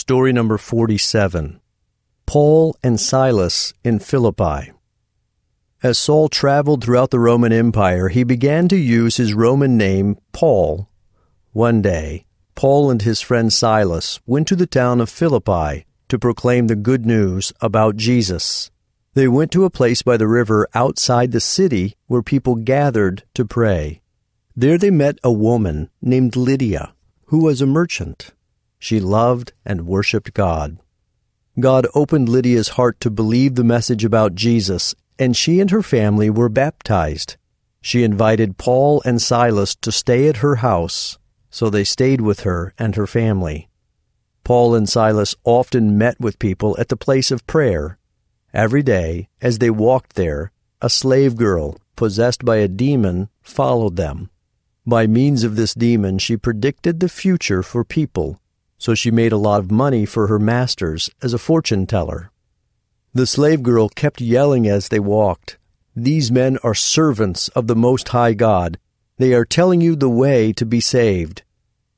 Story number 47 Paul and Silas in Philippi. As Saul traveled throughout the Roman Empire, he began to use his Roman name, Paul. One day, Paul and his friend Silas went to the town of Philippi to proclaim the good news about Jesus. They went to a place by the river outside the city where people gathered to pray. There they met a woman named Lydia, who was a merchant. She loved and worshiped God. God opened Lydia's heart to believe the message about Jesus, and she and her family were baptized. She invited Paul and Silas to stay at her house, so they stayed with her and her family. Paul and Silas often met with people at the place of prayer. Every day, as they walked there, a slave girl, possessed by a demon, followed them. By means of this demon, she predicted the future for people so she made a lot of money for her masters as a fortune teller. The slave girl kept yelling as they walked, These men are servants of the Most High God. They are telling you the way to be saved.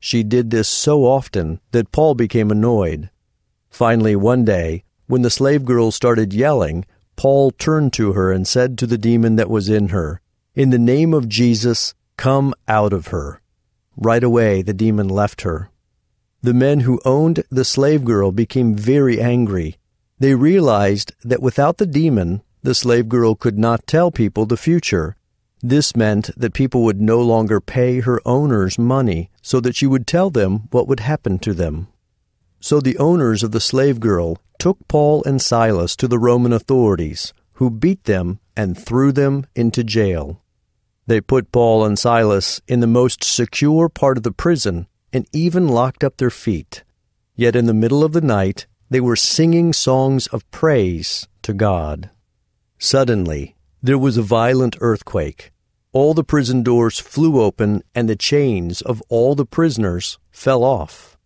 She did this so often that Paul became annoyed. Finally, one day, when the slave girl started yelling, Paul turned to her and said to the demon that was in her, In the name of Jesus, come out of her. Right away, the demon left her. The men who owned the slave girl became very angry. They realized that without the demon, the slave girl could not tell people the future. This meant that people would no longer pay her owners money so that she would tell them what would happen to them. So the owners of the slave girl took Paul and Silas to the Roman authorities, who beat them and threw them into jail. They put Paul and Silas in the most secure part of the prison and even locked up their feet. Yet in the middle of the night, they were singing songs of praise to God. Suddenly, there was a violent earthquake. All the prison doors flew open, and the chains of all the prisoners fell off.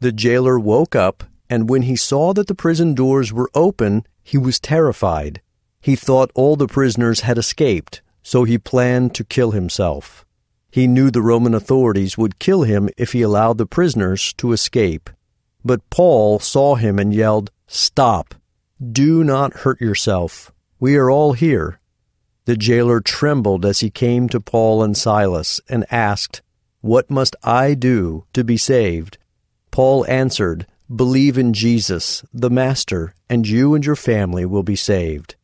The jailer woke up, and when he saw that the prison doors were open, he was terrified. He thought all the prisoners had escaped, so he planned to kill himself. He knew the Roman authorities would kill him if he allowed the prisoners to escape. But Paul saw him and yelled, Stop! Do not hurt yourself. We are all here. The jailer trembled as he came to Paul and Silas and asked, What must I do to be saved? Paul answered, Believe in Jesus, the Master, and you and your family will be saved.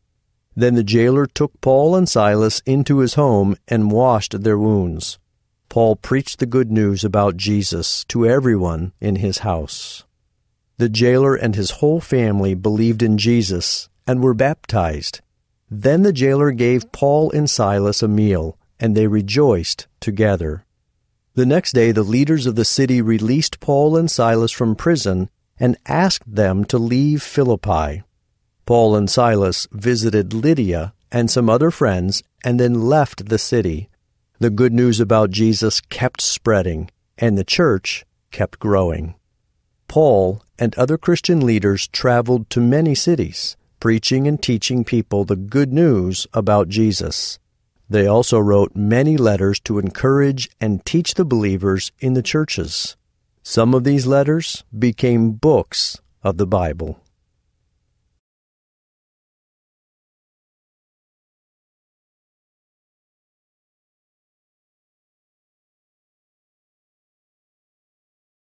Then the jailer took Paul and Silas into his home and washed their wounds. Paul preached the good news about Jesus to everyone in his house. The jailer and his whole family believed in Jesus and were baptized. Then the jailer gave Paul and Silas a meal, and they rejoiced together. The next day, the leaders of the city released Paul and Silas from prison and asked them to leave Philippi. Paul and Silas visited Lydia and some other friends and then left the city. The good news about Jesus kept spreading, and the church kept growing. Paul and other Christian leaders traveled to many cities, preaching and teaching people the good news about Jesus. They also wrote many letters to encourage and teach the believers in the churches. Some of these letters became books of the Bible.